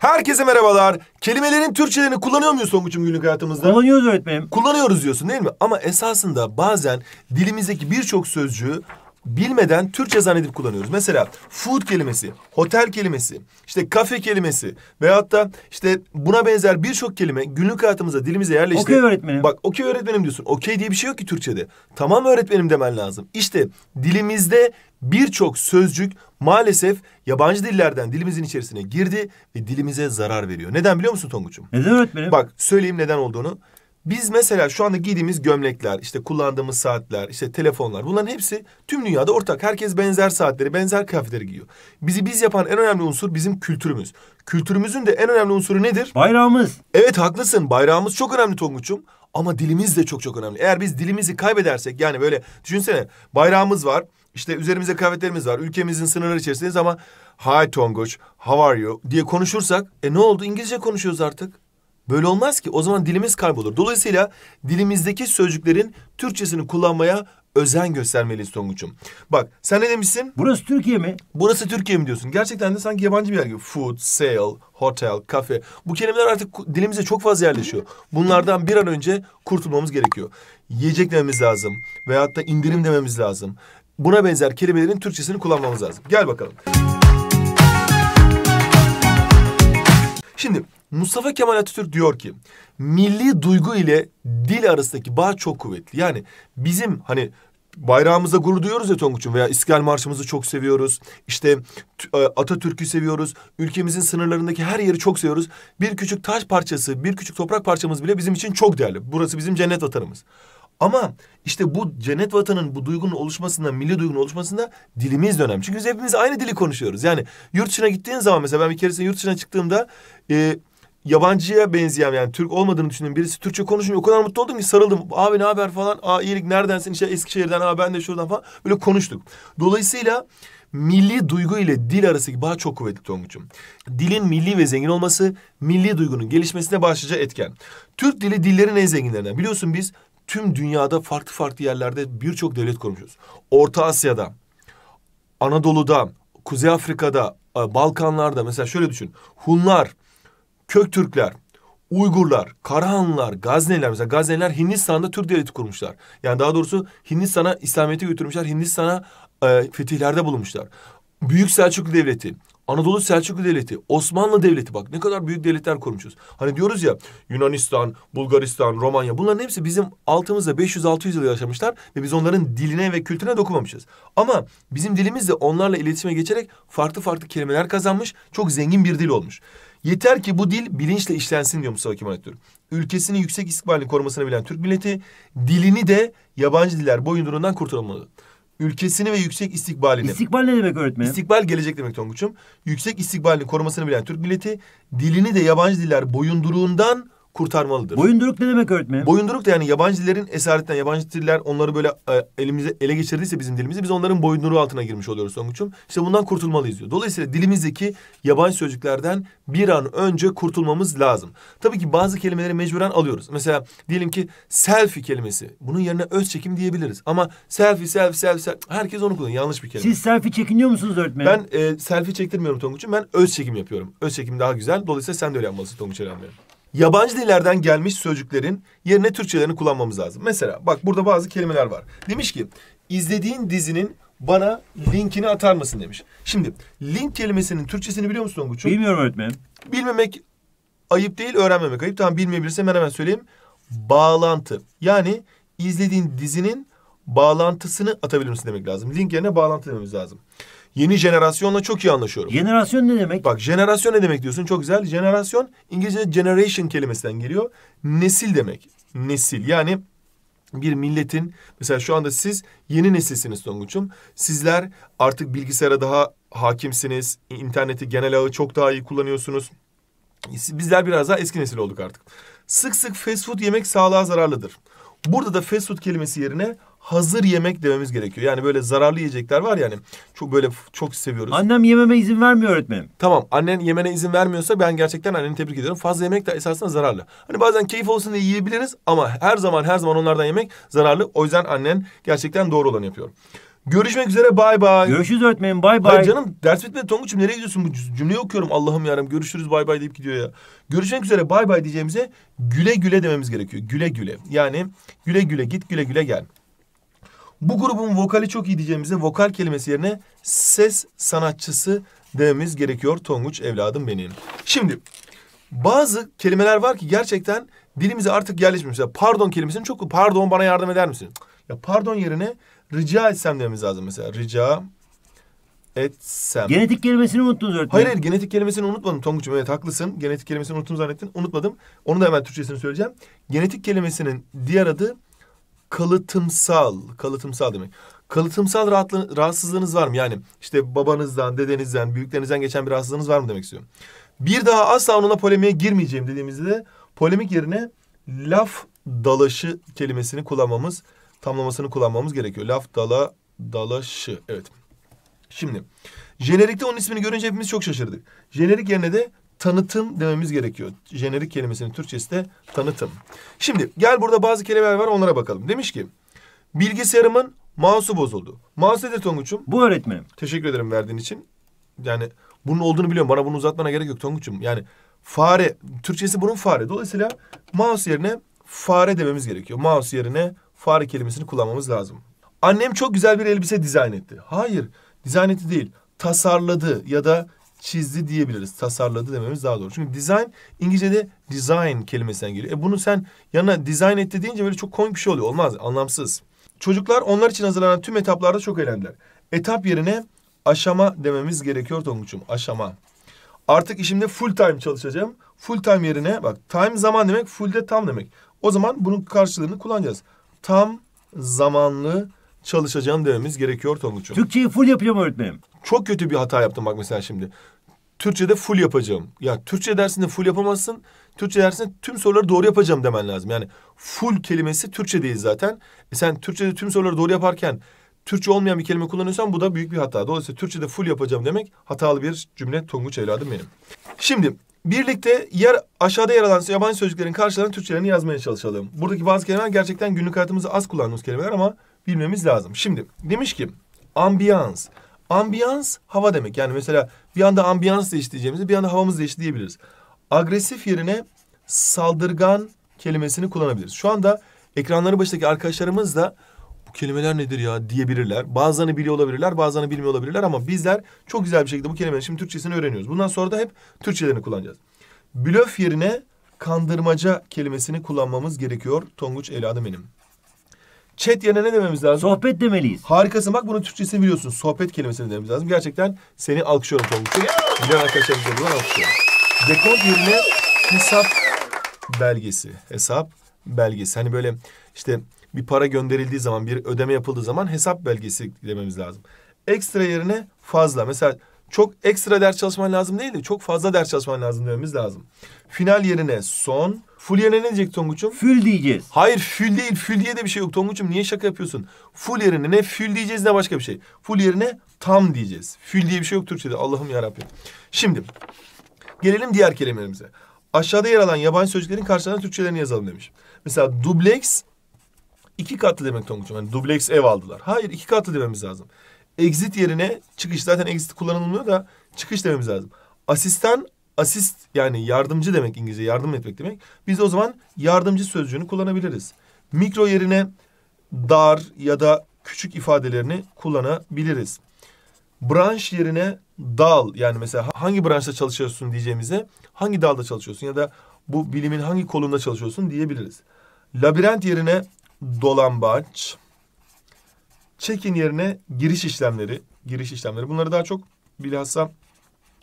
Herkese merhabalar. Kelimelerin Türkçelerini kullanıyor muyuz Songuç'um günlük hayatımızda? Kullanıyoruz öğretmenim. Kullanıyoruz diyorsun değil mi? Ama esasında bazen dilimizdeki birçok sözcüğü bilmeden Türkçe zannedip kullanıyoruz. Mesela food kelimesi, hotel kelimesi, işte kafe kelimesi veyahut da işte buna benzer birçok kelime günlük hayatımıza, dilimize yerleşti. Okey öğretmenim. Bak okey öğretmenim diyorsun. Okey diye bir şey yok ki Türkçe'de. Tamam öğretmenim demen lazım. İşte dilimizde birçok sözcük maalesef yabancı dillerden dilimizin içerisine girdi ve dilimize zarar veriyor. Neden biliyor musun Tonguç'um? Neden öğretmenim? Bak söyleyeyim neden olduğunu. Biz mesela şu anda giydiğimiz gömlekler, işte kullandığımız saatler, işte telefonlar bunların hepsi tüm dünyada ortak. Herkes benzer saatleri, benzer kıyafetleri giyiyor. Bizi biz yapan en önemli unsur bizim kültürümüz. Kültürümüzün de en önemli unsuru nedir? Bayrağımız. Evet haklısın. Bayrağımız çok önemli Tonguç'um. Ama dilimiz de çok çok önemli. Eğer biz dilimizi kaybedersek yani böyle düşünsene bayrağımız var. İşte üzerimize kıyafetlerimiz var. Ülkemizin sınırları içerisindeyiz ama hi Tonguç, how are you diye konuşursak e ne oldu? İngilizce konuşuyoruz artık. Böyle olmaz ki o zaman dilimiz kaybolur. Dolayısıyla dilimizdeki sözcüklerin Türkçesini kullanmaya özen göstermeliyiz Tonguç'um. Bak sen ne demişsin? Burası Türkiye mi? Burası Türkiye mi diyorsun? Gerçekten de sanki yabancı bir yer gibi. Food, sale, hotel, kafe. Bu kelimeler artık dilimize çok fazla yerleşiyor. Bunlardan bir an önce kurtulmamız gerekiyor. Yiyecek dememiz lazım. Veyahut da indirim dememiz lazım. Buna benzer kelimelerin Türkçesini kullanmamız lazım. Gel bakalım. Şimdi Mustafa Kemal Atatürk diyor ki milli duygu ile dil arasındaki bağ çok kuvvetli. Yani bizim hani bayrağımıza gurur duyuyoruz ya Tonguç'um veya İstiklal Marşımızı çok seviyoruz. İşte e, Atatürk'ü seviyoruz. Ülkemizin sınırlarındaki her yeri çok seviyoruz. Bir küçük taş parçası, bir küçük toprak parçamız bile bizim için çok değerli. Burası bizim cennet vatanımız. Ama işte bu cennet vatanın bu duygunun oluşmasında, milli duygunun oluşmasında dilimiz de önemli. Çünkü biz hepimiz aynı dili konuşuyoruz. Yani yurt dışına gittiğin zaman mesela ben bir keresinde yurt dışına çıktığımda e, yabancıya benzeyen yani Türk olmadığını düşündüğüm birisi Türkçe konuşunca o kadar mutlu oldum ki sarıldım. Abi ne haber falan. Aa iyilik neredensin? İşte Eskişehir'den. Aa ben de şuradan falan. Böyle konuştuk. Dolayısıyla milli duygu ile dil arasındaki bağ çok kuvvetli Tonguç'um. Dilin milli ve zengin olması milli duygunun gelişmesine başlıca etken. Türk dili dillerin en zenginlerinden. Biliyorsun biz tüm dünyada farklı farklı yerlerde birçok devlet kurmuşuz. Orta Asya'da, Anadolu'da, Kuzey Afrika'da, e, Balkanlar'da mesela şöyle düşün. Hunlar, Kök Türkler, Uygurlar, Karahanlar, Gazneler mesela Gazneler Hindistan'da Türk devleti kurmuşlar. Yani daha doğrusu Hindistan'a İslamiyet'i götürmüşler. Hindistan'a e, fetihlerde bulunmuşlar. Büyük Selçuklu Devleti, Anadolu Selçuklu Devleti, Osmanlı Devleti bak ne kadar büyük devletler kurmuşuz. Hani diyoruz ya Yunanistan, Bulgaristan, Romanya bunların hepsi bizim altımızda 500-600 yıl yaşamışlar ve biz onların diline ve kültürüne dokunmamışız. Ama bizim dilimiz de onlarla iletişime geçerek farklı farklı kelimeler kazanmış, çok zengin bir dil olmuş. Yeter ki bu dil bilinçle işlensin diyor Mustafa Kemal Atatürk. Ülkesinin yüksek istikbalini korumasını bilen Türk milleti dilini de yabancı diller boyundurundan kurtulmalı. Ülkesini ve yüksek istikbalini... İstikbal ne demek öğretmenim? İstikbal gelecek demek Tonguç'um. Yüksek istikbalini korumasını bilen Türk milleti dilini de yabancı diller boyunduruğundan kurtarmalıdır. Boyunduruk ne demek öğretmenim? Boyunduruk da yani yabancı dillerin esaretten, yabancı diller onları böyle e, elimize ele geçirdiyse bizim dilimizi biz onların boyunduruğu altına girmiş oluyoruz Songuç'um. İşte bundan kurtulmalıyız diyor. Dolayısıyla dilimizdeki yabancı sözcüklerden bir an önce kurtulmamız lazım. Tabii ki bazı kelimeleri mecburen alıyoruz. Mesela diyelim ki selfie kelimesi. Bunun yerine öz çekim diyebiliriz. Ama selfie, selfie, selfie, selfie herkes onu kullanıyor. Yanlış bir kelime. Siz selfie çekiniyor musunuz öğretmenim? Ben e, selfie çektirmiyorum Tonguç'um. Ben öz çekim yapıyorum. Öz çekim daha güzel. Dolayısıyla sen de öyle yapmalısın Tonguç Eren'le yabancı dillerden gelmiş sözcüklerin yerine Türkçelerini kullanmamız lazım. Mesela bak burada bazı kelimeler var. Demiş ki izlediğin dizinin bana linkini atar mısın demiş. Şimdi link kelimesinin Türkçesini biliyor musun Onguç'um? Bilmiyorum öğretmenim. Bilmemek ayıp değil, öğrenmemek ayıp. Tamam bilmeyebilirsem ben hemen söyleyeyim. Bağlantı. Yani izlediğin dizinin bağlantısını atabilir misin demek lazım. Link yerine bağlantı dememiz lazım yeni jenerasyonla çok iyi anlaşıyorum. Jenerasyon ne demek? Bak jenerasyon ne demek diyorsun çok güzel. Jenerasyon İngilizce generation kelimesinden geliyor. Nesil demek. Nesil yani bir milletin mesela şu anda siz yeni nesilsiniz Tonguç'um. Sizler artık bilgisayara daha hakimsiniz. İnterneti genel ağı çok daha iyi kullanıyorsunuz. Bizler biraz daha eski nesil olduk artık. Sık sık fast food yemek sağlığa zararlıdır. Burada da fast food kelimesi yerine hazır yemek dememiz gerekiyor. Yani böyle zararlı yiyecekler var yani. Çok böyle çok seviyoruz. Annem yememe izin vermiyor öğretmenim. Tamam annen yemene izin vermiyorsa ben gerçekten anneni tebrik ediyorum. Fazla yemek de esasında zararlı. Hani bazen keyif olsun diye yiyebiliriz ama her zaman her zaman onlardan yemek zararlı. O yüzden annen gerçekten doğru olanı yapıyor. Görüşmek üzere bay bay. Görüşürüz öğretmenim bay bay. Hayır canım ders bitmedi Tonguç'um nereye gidiyorsun? Bu cümleyi okuyorum Allah'ım yarım görüşürüz bay bay deyip gidiyor ya. Görüşmek üzere bay bay diyeceğimize güle güle dememiz gerekiyor. Güle güle yani güle güle git güle güle gel bu grubun vokali çok iyi diyeceğimize vokal kelimesi yerine ses sanatçısı dememiz gerekiyor Tonguç evladım benim. Şimdi bazı kelimeler var ki gerçekten dilimize artık yerleşmiş. Mesela pardon kelimesini çok pardon bana yardım eder misin? Ya pardon yerine rica etsem dememiz lazım mesela. Rica etsem. Genetik kelimesini unuttunuz öğretmenim. Hayır hayır genetik kelimesini unutmadım Tonguç'um. Evet haklısın. Genetik kelimesini unuttum zannettin. Unutmadım. Onu da hemen Türkçesini söyleyeceğim. Genetik kelimesinin diğer adı kalıtımsal, kalıtımsal demek. Kalıtımsal rahatlı, rahatsızlığınız var mı? Yani işte babanızdan, dedenizden, büyüklerinizden geçen bir rahatsızlığınız var mı demek istiyorum. Bir daha asla onunla polemiğe girmeyeceğim dediğimizde de polemik yerine laf dalaşı kelimesini kullanmamız, tamlamasını kullanmamız gerekiyor. Laf dala dalaşı. Evet. Şimdi jenerikte onun ismini görünce hepimiz çok şaşırdık. Jenerik yerine de tanıtım dememiz gerekiyor. Jenerik kelimesinin Türkçesi de tanıtım. Şimdi gel burada bazı kelimeler var onlara bakalım. Demiş ki bilgisayarımın mouse'u bozuldu. Mouse nedir Tonguç'um? Bu öğretmenim. Teşekkür ederim verdiğin için. Yani bunun olduğunu biliyorum. Bana bunu uzatmana gerek yok Tonguç'um. Yani fare, Türkçesi bunun fare. Dolayısıyla mouse yerine fare dememiz gerekiyor. Mouse yerine fare kelimesini kullanmamız lazım. Annem çok güzel bir elbise dizayn etti. Hayır, dizayn etti değil. Tasarladı ya da çizdi diyebiliriz. Tasarladı dememiz daha doğru. Çünkü design İngilizce'de design kelimesinden geliyor. E bunu sen yanına design etti deyince böyle çok komik bir şey oluyor. Olmaz anlamsız. Çocuklar onlar için hazırlanan tüm etaplarda çok eğlendiler. Etap yerine aşama dememiz gerekiyor Tonguç'um. Aşama. Artık işimde full time çalışacağım. Full time yerine bak time zaman demek full de tam demek. O zaman bunun karşılığını kullanacağız. Tam zamanlı çalışacağım dememiz gerekiyor Tonguç'um. Türkçeyi full yapacağım öğretmenim. Çok kötü bir hata yaptım bak mesela şimdi. Türkçe'de full yapacağım. Ya Türkçe dersinde full yapamazsın. Türkçe dersinde tüm soruları doğru yapacağım demen lazım. Yani full kelimesi Türkçe değil zaten. E sen Türkçe'de tüm soruları doğru yaparken Türkçe olmayan bir kelime kullanıyorsan bu da büyük bir hata. Dolayısıyla Türkçe'de full yapacağım demek hatalı bir cümle Tonguç evladım benim. Şimdi birlikte yer aşağıda yer alan yabancı sözcüklerin karşılığını Türkçelerini yazmaya çalışalım. Buradaki bazı kelimeler gerçekten günlük hayatımızda az kullandığımız kelimeler ama bilmemiz lazım. Şimdi demiş ki ambiyans. Ambiyans hava demek. Yani mesela bir anda ambiyans değiştireceğimizi, bir anda havamız değişti diyebiliriz. Agresif yerine saldırgan kelimesini kullanabiliriz. Şu anda ekranları başındaki arkadaşlarımız da bu kelimeler nedir ya diyebilirler. Bazılarını biliyor olabilirler, bazılarını bilmiyor olabilirler ama bizler çok güzel bir şekilde bu kelimenin şimdi Türkçesini öğreniyoruz. Bundan sonra da hep Türkçelerini kullanacağız. Blöf yerine kandırmaca kelimesini kullanmamız gerekiyor Tonguç evladım benim. Chat yerine ne dememiz lazım? Sohbet demeliyiz. Harikasın bak bunun Türkçesini biliyorsun. Sohbet kelimesini dememiz lazım. Gerçekten seni alkışlıyorum Tonguç'u. Güzel arkadaşlarımız buradan alkışlıyorum. Dekont yerine hesap belgesi. Hesap belgesi. Hani böyle işte bir para gönderildiği zaman, bir ödeme yapıldığı zaman hesap belgesi dememiz lazım. Ekstra yerine fazla. Mesela çok ekstra ders çalışman lazım değil de çok fazla ders çalışman lazım dememiz lazım. Final yerine son. Full yerine ne diyecek Tonguç'um? Full diyeceğiz. Hayır full değil. Full diye de bir şey yok Tonguç'um. Niye şaka yapıyorsun? Full yerine ne Full diyeceğiz ne başka bir şey. Full yerine tam diyeceğiz. Full diye bir şey yok Türkçe'de. Allah'ım yarabbim. Şimdi gelelim diğer kelimelerimize. Aşağıda yer alan yabancı sözcüklerin karşılığına Türkçelerini yazalım demiş. Mesela dubleks iki katlı demek Tonguç'um. Yani dubleks ev aldılar. Hayır iki katlı dememiz lazım. Exit yerine çıkış zaten exit kullanılmıyor da çıkış dememiz lazım. Asistan asist yani yardımcı demek İngilizce yardım etmek demek. Biz de o zaman yardımcı sözcüğünü kullanabiliriz. Mikro yerine dar ya da küçük ifadelerini kullanabiliriz. Branş yerine dal yani mesela hangi branşta çalışıyorsun diyeceğimize hangi dalda çalışıyorsun ya da bu bilimin hangi kolunda çalışıyorsun diyebiliriz. Labirent yerine dolambaç, Check-in yerine giriş işlemleri, giriş işlemleri. Bunları daha çok bilhassa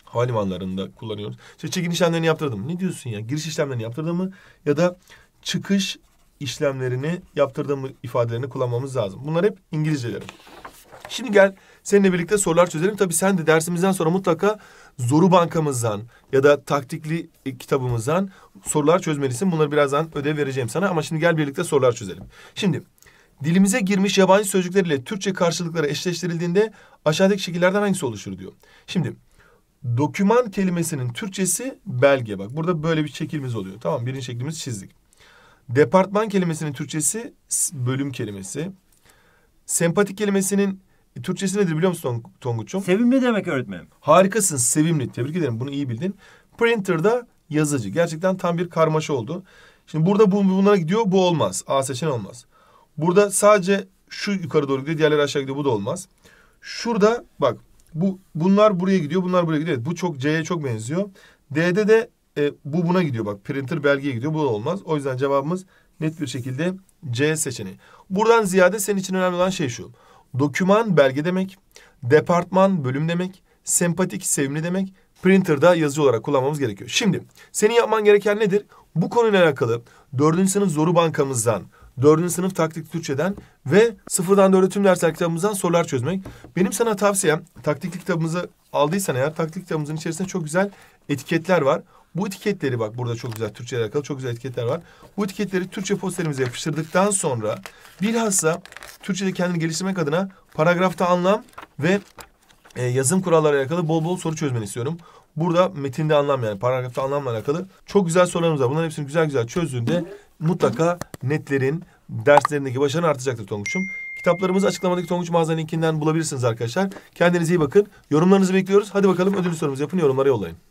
havalimanlarında kullanıyoruz. İşte check-in işlemlerini yaptırdım. Ne diyorsun ya? Giriş işlemlerini yaptırdım mı? Ya da çıkış işlemlerini yaptırdığım ifadelerini kullanmamız lazım. Bunlar hep İngilizcelerim. Şimdi gel seninle birlikte sorular çözelim. Tabii sen de dersimizden sonra mutlaka zoru bankamızdan ya da taktikli e, kitabımızdan sorular çözmelisin. Bunları birazdan ödev vereceğim sana ama şimdi gel birlikte sorular çözelim. Şimdi dilimize girmiş yabancı sözcükler ile Türkçe karşılıkları eşleştirildiğinde aşağıdaki şekillerden hangisi oluşur diyor. Şimdi doküman kelimesinin Türkçesi belge. Bak burada böyle bir şekilimiz oluyor. Tamam birinci şeklimizi çizdik. Departman kelimesinin Türkçesi bölüm kelimesi. Sempatik kelimesinin e, Türkçesi nedir biliyor musun Tonguç'um? Sevimli demek öğretmenim. Harikasın sevimli. Tebrik ederim bunu iyi bildin. Printer'da yazıcı. Gerçekten tam bir karmaşa oldu. Şimdi burada bunlara gidiyor bu olmaz. A seçen olmaz. Burada sadece şu yukarı doğru gidiyor, diğerleri aşağı gidiyor. Bu da olmaz. Şurada bak bu bunlar buraya gidiyor, bunlar buraya gidiyor. bu çok C'ye çok benziyor. D'de de e, bu buna gidiyor bak. Printer belgeye gidiyor. Bu da olmaz. O yüzden cevabımız net bir şekilde C seçeneği. Buradan ziyade senin için önemli olan şey şu. Doküman belge demek. Departman bölüm demek. Sempatik sevimli demek. Printer'da yazıcı olarak kullanmamız gerekiyor. Şimdi senin yapman gereken nedir? Bu konuyla alakalı dördüncü sınıf zoru bankamızdan 4. sınıf taktik Türkçeden ve 0'dan 4'e tüm dersler kitabımızdan sorular çözmek. Benim sana tavsiyem taktikli kitabımızı aldıysan eğer taktik kitabımızın içerisinde çok güzel etiketler var. Bu etiketleri bak burada çok güzel Türkçe alakalı çok güzel etiketler var. Bu etiketleri Türkçe posterimize yapıştırdıktan sonra bilhassa Türkçe'de kendini geliştirmek adına paragrafta anlam ve e, yazım kuralları alakalı bol bol soru çözmeni istiyorum. Burada metinde anlam yani paragrafta anlamla alakalı çok güzel sorularımız var. Bunların hepsini güzel güzel çözdüğünde mutlaka netlerin derslerindeki başarın artacaktır Tonguç'um. Kitaplarımızı açıklamadaki Tonguç mağaza linkinden bulabilirsiniz arkadaşlar. Kendinize iyi bakın. Yorumlarınızı bekliyoruz. Hadi bakalım ödül sorumuzu yapın yorumlara yollayın.